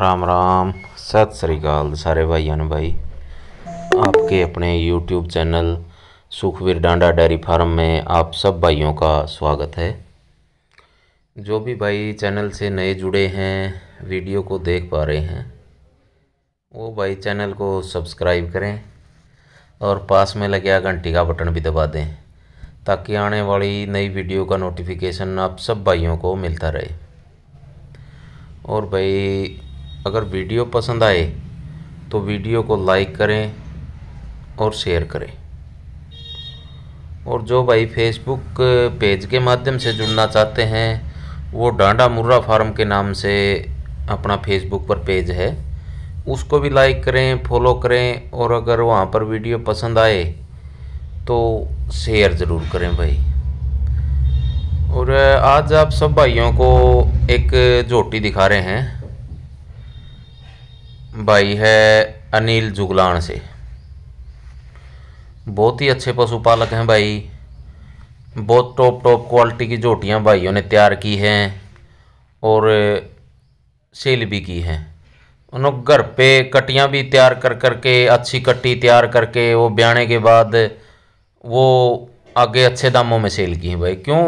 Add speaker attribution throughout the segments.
Speaker 1: राम राम सत श्रीकाल सारे ਸਾਰੇ भाई आपके अपने YouTube channel Sukhvir Danda dairy farm में आप सब भाइयों का स्वागत है जो भी भाई चैनल से नए जुड़े हैं वीडियो को देख पा रहे हैं वो भाई चैनल को सब्सक्राइब करें और पास में लगे घंटी का बटन भी दबा दें ताकि आने वाली नई वीडियो का नोटिफिकेशन आप सब भाइयों को मिलता रहे और भाई अगर वीडियो पसंद आए तो वीडियो को लाइक करें और शेयर करें और जो भाई फेसबुक पेज के माध्यम से जुड़ना चाहते हैं वो डांडा मुर्रा फार्म के नाम से अपना फेसबुक पर पेज है उसको भी लाइक करें फॉलो करें और अगर वहाँ पर वीडियो पसंद आए तो शेयर ज़रूर करें भाई और आज आप सब भाइयों को एक झोटी दिखा रहे हैं भाई है अनिल जुगलान से बहुत ही अच्छे पशुपालक हैं भाई बहुत टॉप टॉप क्वालिटी की जोटियाँ भाइयों ने तैयार की हैं और सेल भी की हैं उन्होंने घर पे कटियाँ भी तैयार कर करके अच्छी कट्टी तैयार करके वो ब्याने के बाद वो आगे अच्छे दामों में सेल की हैं भाई क्यों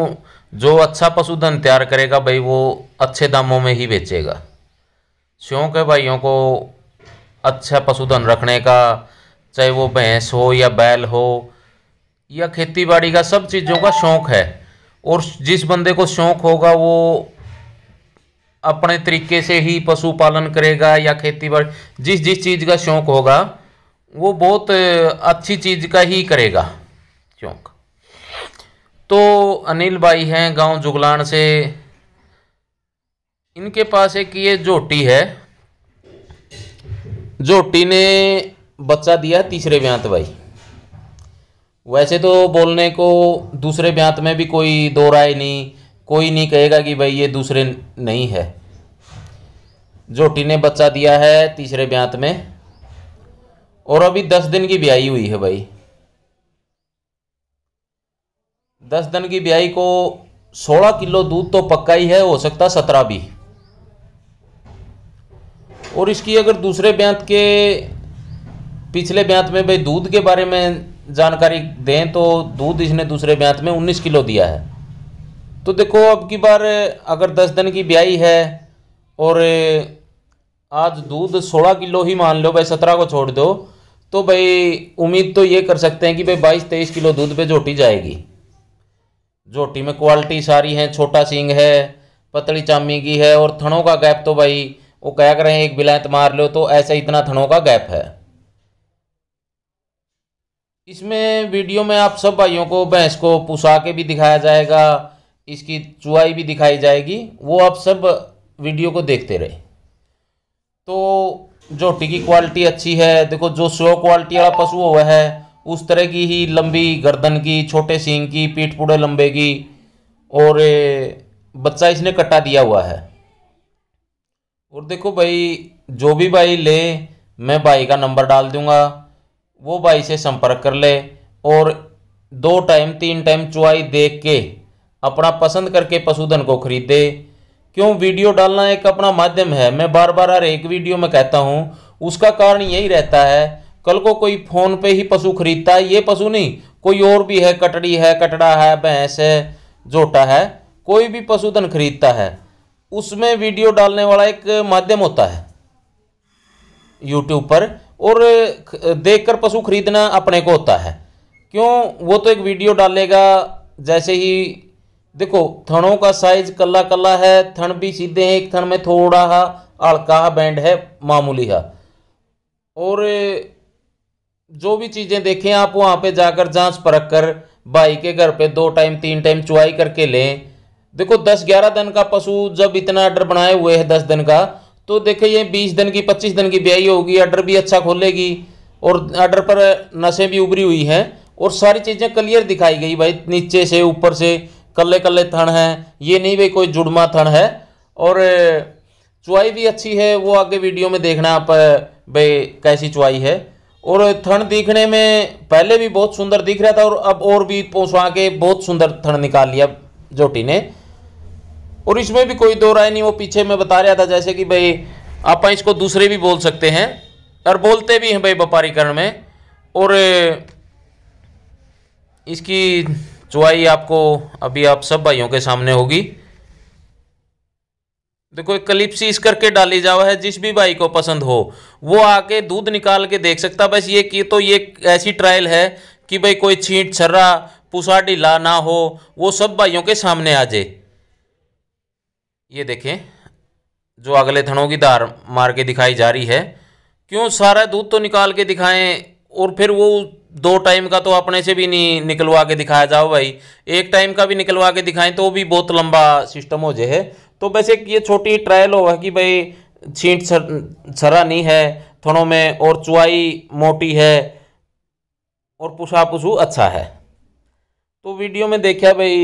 Speaker 1: जो अच्छा पशुधन तैयार करेगा भाई वो अच्छे दामों में ही बेचेगा शौक है भाइयों को अच्छा पशुधन रखने का चाहे वो भैंस हो या बैल हो या खेती बाड़ी का सब चीज़ों का शौक़ है और जिस बंदे को शौक़ होगा वो अपने तरीके से ही पशुपालन करेगा या खेती बाड़ी जिस जिस चीज़ का शौक़ होगा वो बहुत अच्छी चीज़ का ही करेगा शौक़ तो अनिल भाई हैं गांव जुगलान से इनके पास एक ये जोटी है जोटी ने बच्चा दिया तीसरे ब्यांत भाई वैसे तो बोलने को दूसरे ब्यांत में भी कोई दो राय नहीं कोई नहीं कहेगा कि भाई ये दूसरे नहीं है जोटी ने बच्चा दिया है तीसरे ब्यांत में और अभी दस दिन की ब्याई हुई है भाई दस दिन की ब्याई को सोलह किलो दूध तो पक्का ही है हो सकता सत्रह भी और इसकी अगर दूसरे ब्यांत के पिछले ब्यांत में भाई दूध के बारे में जानकारी दें तो दूध इसने दूसरे ब्यांत में उन्नीस किलो दिया है तो देखो अब की बार अगर दस दिन की ब्याई है और आज दूध सोलह किलो ही मान लो भाई सत्रह को छोड़ दो तो भाई उम्मीद तो ये कर सकते हैं कि भाई बाईस तेईस किलो दूध पे जोटी जाएगी जोटी में क्वालिटी सारी है छोटा सींग है पतली चामी की है और थनों का गैप तो भाई वो क्या करें एक बिलायत मार लो तो ऐसा इतना थनों का गैप है इसमें वीडियो में आप सब भाइयों को भैंस को पुसा के भी दिखाया जाएगा इसकी चुआई भी दिखाई जाएगी वो आप सब वीडियो को देखते रहे तो जो की क्वालिटी अच्छी है देखो जो स्लो क्वालिटी वाला पशु हुआ है उस तरह की ही लंबी गर्दन की छोटे सींग की पीठ पूड़े लंबे की और बच्चा इसने कट्टा दिया हुआ है और देखो भाई जो भी भाई ले मैं भाई का नंबर डाल दूंगा वो भाई से संपर्क कर ले और दो टाइम तीन टाइम चुआई देख के अपना पसंद करके पशुधन को खरीदे क्यों वीडियो डालना एक अपना माध्यम है मैं बार बार हर एक वीडियो में कहता हूँ उसका कारण यही रहता है कल को कोई फ़ोन पे ही पशु खरीदता है ये पशु नहीं कोई और भी है कटड़ी है कटड़ा है भैंस है जोटा है कोई भी पशुधन खरीदता है उसमें वीडियो डालने वाला एक माध्यम होता है यूट्यूब पर और देखकर पशु खरीदना अपने को होता है क्यों वो तो एक वीडियो डालेगा जैसे ही देखो थनों का साइज कल्ला कल्ला है थन भी सीधे हैं एक थन में थोड़ा हा हल्का हा बैंड है मामूली हा और जो भी चीज़ें देखें आप वहाँ पे जाकर जांच परख कर भाई के घर पे दो टाइम तीन टाइम चुवाई करके लें देखो दस ग्यारह दिन का पशु जब इतना ऑर्डर बनाए हुए है दस दिन का तो देखे ये बीस दिन की पच्चीस दिन की ब्याई होगी ऑर्डर भी अच्छा खोलेगी और अडर पर नशे भी उभरी हुई हैं और सारी चीज़ें क्लियर दिखाई गई भाई नीचे से ऊपर से कल्ले कल्ले थण हैं ये नहीं भाई कोई जुड़मा थन है और चुआई भी अच्छी है वो आगे वीडियो में देखना आप भाई कैसी चुआई है और थन दिखने में पहले भी बहुत सुंदर दिख रहा था और अब और भी पोसवा के बहुत सुंदर थण निकाल लिया जोटी ने और इसमें भी कोई दो राय नहीं वो पीछे में बता रहा था जैसे कि भाई आप इसको दूसरे भी बोल सकते हैं और बोलते भी हैं भाई व्यापारीकरण में और इसकी चुवाई आपको अभी आप सब भाइयों के सामने होगी देखो एक कलिप्सिस करके डाली जावा है जिस भी भाई को पसंद हो वो आके दूध निकाल के देख सकता बस ये की तो ये ऐसी ट्रायल है कि भाई कोई छींट छर्रा पुसा ढीला ना हो वो सब भाइयों के सामने आ जाए ये देखें जो अगले थनों की धार मार के दिखाई जा रही है क्यों सारा दूध तो निकाल के दिखाएं और फिर वो दो टाइम का तो अपने से भी नहीं निकलवा के दिखाया जाओ भाई एक टाइम का भी निकलवा के दिखाएं तो भी बहुत लंबा सिस्टम हो जाए तो वैसे ये छोटी ट्रायल हो कि भाई छींट छरा नहीं है थनों में और चुआई मोटी है और पुसा पुसू अच्छा है तो वीडियो में देखा भाई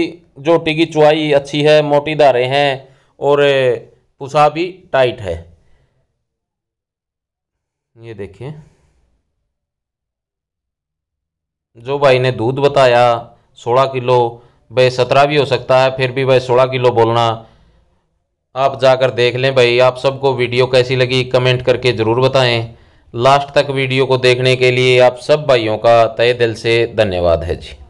Speaker 1: जोटी की चुआई अच्छी है मोटी धारे हैं और पुसा भी टाइट है ये देखिए जो भाई ने दूध बताया सोलह किलो भाई सत्रह भी हो सकता है फिर भी भाई सोलह किलो बोलना आप जाकर देख लें भाई आप सबको वीडियो कैसी लगी कमेंट करके ज़रूर बताएं लास्ट तक वीडियो को देखने के लिए आप सब भाइयों का तय दिल से धन्यवाद है जी